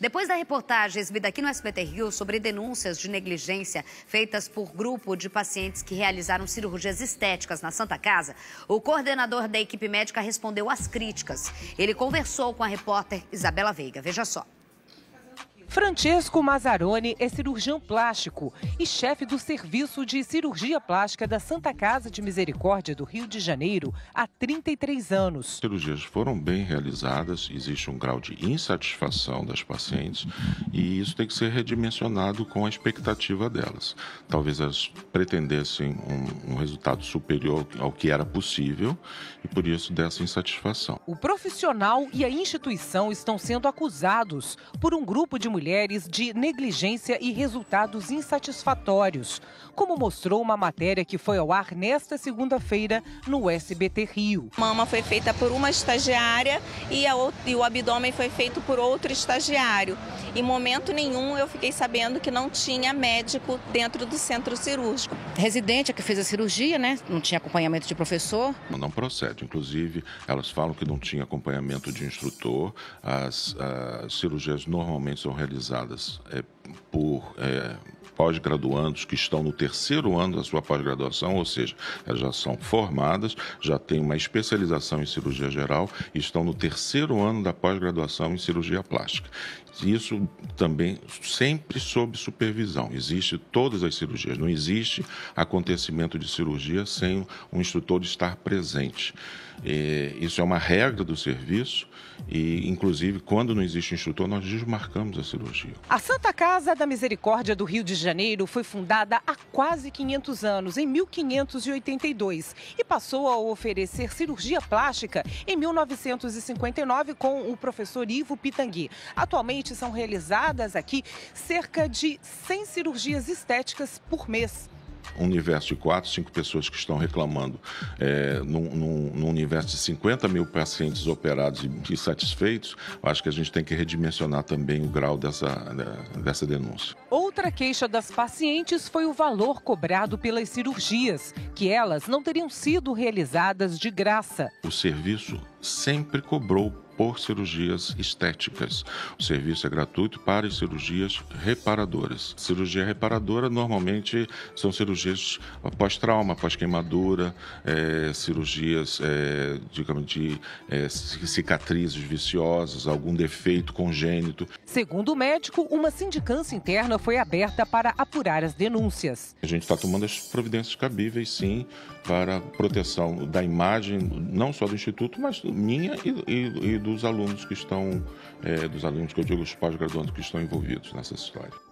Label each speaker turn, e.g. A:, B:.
A: Depois da reportagem exibida aqui no SBT Rio sobre denúncias de negligência feitas por grupo de pacientes que realizaram cirurgias estéticas na Santa Casa, o coordenador da equipe médica respondeu às críticas. Ele conversou com a repórter Isabela Veiga. Veja só. Francesco Mazzaroni é cirurgião plástico e chefe do Serviço de Cirurgia Plástica da Santa Casa de Misericórdia do Rio de Janeiro há 33
B: anos. As cirurgias foram bem realizadas, existe um grau de insatisfação das pacientes e isso tem que ser redimensionado com a expectativa delas. Talvez elas pretendessem um, um resultado superior ao que era possível e por isso dessa insatisfação.
A: O profissional e a instituição estão sendo acusados por um grupo de mulheres mulheres de negligência e resultados insatisfatórios, como mostrou uma matéria que foi ao ar nesta segunda-feira no SBT Rio. A mama foi feita por uma estagiária e, a, e o abdômen foi feito por outro estagiário. Em momento nenhum eu fiquei sabendo que não tinha médico dentro do centro cirúrgico. Residente é que fez a cirurgia, né? Não tinha acompanhamento de professor.
B: Não procede. Inclusive, elas falam que não tinha acompanhamento de instrutor. As, as ah, cirurgias normalmente são realizadas é, por é, pós-graduandos que estão no terceiro ano da sua pós-graduação, ou seja, elas já são formadas, já têm uma especialização em cirurgia geral e estão no terceiro ano da pós-graduação em cirurgia plástica. Isso também sempre sob supervisão. Existe todas as cirurgias, não existe acontecimento de cirurgia sem um instrutor estar presente. E é, isso é uma regra do serviço e, inclusive, quando não existe instrutor, nós desmarcamos a cirurgia.
A: A Santa Casa da Misericórdia do Rio de Janeiro foi fundada há quase 500 anos, em 1582, e passou a oferecer cirurgia plástica em 1959 com o professor Ivo Pitangui. Atualmente, Atualmente são realizadas aqui cerca de 100 cirurgias estéticas por mês
B: um universo de 4, 5 pessoas que estão reclamando, é, num, num, num, universo de 50 mil pacientes operados e, satisfeitos, acho que a gente tem que redimensionar também o grau dessa, dessa denúncia.
A: Outra queixa das pacientes foi o valor cobrado pelas cirurgias, que elas não teriam sido realizadas de graça.
B: O serviço sempre cobrou por cirurgias estéticas. O serviço é gratuito para cirurgias reparadoras. Cirurgia reparadora normalmente são cirurgias pós-trauma, pós-queimadura, é, cirurgias, é, digamos, de é, cicatrizes viciosas, algum defeito congênito.
A: Segundo o médico, uma sindicância interna foi aberta para apurar as denúncias.
B: A gente está tomando as providências cabíveis, sim, para a proteção da imagem, não só do Instituto, mas minha e, e, e dos alunos que estão, é, dos alunos que eu digo, os pós-graduandos que estão envolvidos nessa história.